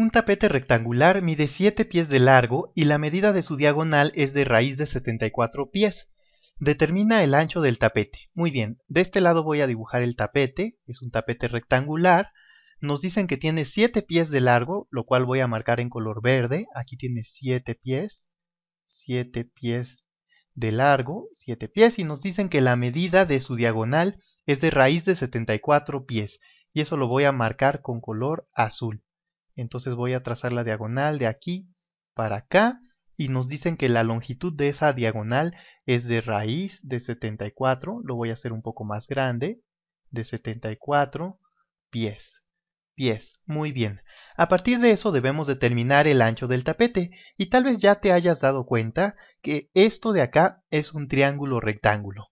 Un tapete rectangular mide 7 pies de largo y la medida de su diagonal es de raíz de 74 pies. Determina el ancho del tapete. Muy bien, de este lado voy a dibujar el tapete, es un tapete rectangular. Nos dicen que tiene 7 pies de largo, lo cual voy a marcar en color verde. Aquí tiene 7 pies, 7 pies de largo, 7 pies, y nos dicen que la medida de su diagonal es de raíz de 74 pies. Y eso lo voy a marcar con color azul. Entonces voy a trazar la diagonal de aquí para acá y nos dicen que la longitud de esa diagonal es de raíz de 74, lo voy a hacer un poco más grande, de 74 pies. Pies, muy bien. A partir de eso debemos determinar el ancho del tapete y tal vez ya te hayas dado cuenta que esto de acá es un triángulo rectángulo.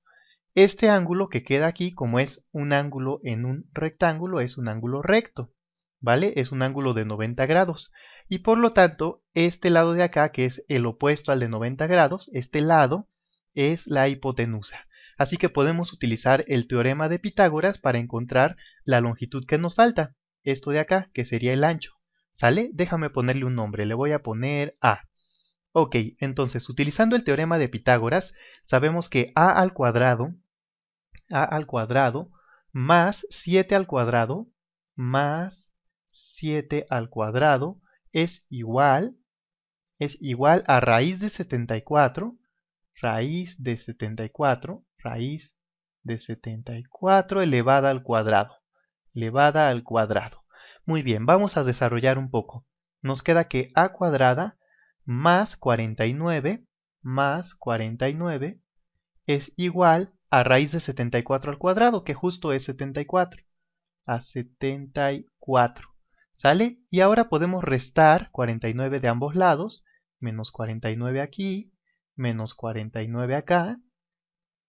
Este ángulo que queda aquí como es un ángulo en un rectángulo es un ángulo recto. ¿vale? Es un ángulo de 90 grados. Y por lo tanto, este lado de acá, que es el opuesto al de 90 grados, este lado es la hipotenusa. Así que podemos utilizar el teorema de Pitágoras para encontrar la longitud que nos falta. Esto de acá, que sería el ancho. ¿Sale? Déjame ponerle un nombre, le voy a poner A. Ok, entonces utilizando el teorema de Pitágoras, sabemos que A al cuadrado, A al cuadrado, más 7 al cuadrado, más 7 al cuadrado es igual, es igual a raíz de 74, raíz de 74, raíz de 74 elevada al cuadrado, elevada al cuadrado. Muy bien, vamos a desarrollar un poco. Nos queda que a cuadrada más 49 más 49 es igual a raíz de 74 al cuadrado, que justo es 74. A 74. ¿Sale? Y ahora podemos restar 49 de ambos lados, menos 49 aquí, menos 49 acá,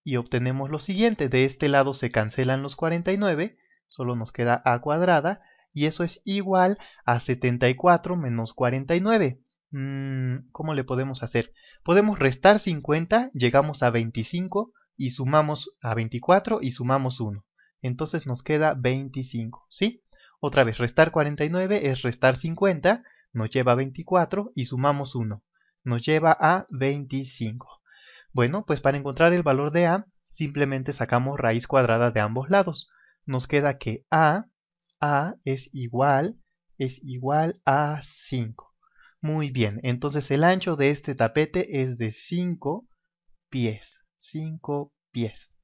y obtenemos lo siguiente, de este lado se cancelan los 49, solo nos queda a cuadrada, y eso es igual a 74 menos 49. Mmm... ¿Cómo le podemos hacer? Podemos restar 50, llegamos a 25 y sumamos a 24 y sumamos 1. Entonces nos queda 25, ¿sí? Otra vez, restar 49 es restar 50, nos lleva a 24 y sumamos 1, nos lleva a 25. Bueno, pues para encontrar el valor de A, simplemente sacamos raíz cuadrada de ambos lados. Nos queda que A, A es igual, es igual a 5. Muy bien, entonces el ancho de este tapete es de 5 pies, 5 pies.